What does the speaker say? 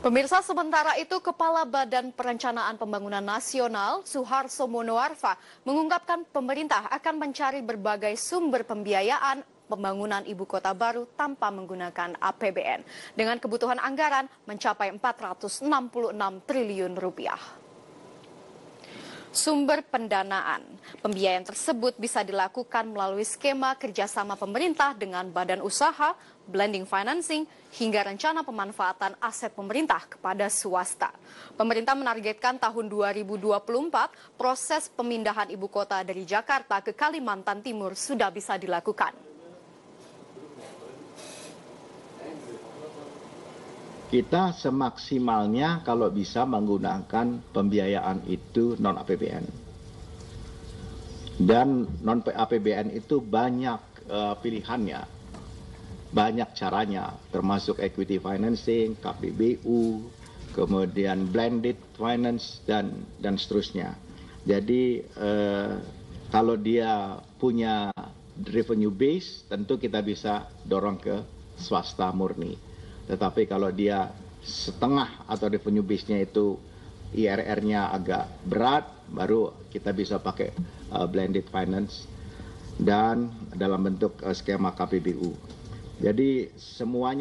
Pemirsa sementara itu Kepala Badan Perencanaan Pembangunan Nasional Suharso Monoarfa mengungkapkan pemerintah akan mencari berbagai sumber pembiayaan pembangunan ibu kota baru tanpa menggunakan APBN dengan kebutuhan anggaran mencapai 466 triliun rupiah sumber pendanaan. Pembiayaan tersebut bisa dilakukan melalui skema kerjasama pemerintah dengan badan usaha, blending financing, hingga rencana pemanfaatan aset pemerintah kepada swasta. Pemerintah menargetkan tahun 2024 proses pemindahan ibu kota dari Jakarta ke Kalimantan Timur sudah bisa dilakukan. kita semaksimalnya kalau bisa menggunakan pembiayaan itu non APBN dan non APBN itu banyak uh, pilihannya banyak caranya termasuk equity financing KPBU kemudian blended finance dan dan seterusnya jadi uh, kalau dia punya revenue base tentu kita bisa dorong ke swasta murni tetapi kalau dia setengah atau revenue base-nya itu IRR-nya agak berat, baru kita bisa pakai uh, blended finance dan dalam bentuk uh, skema KPBU. Jadi semuanya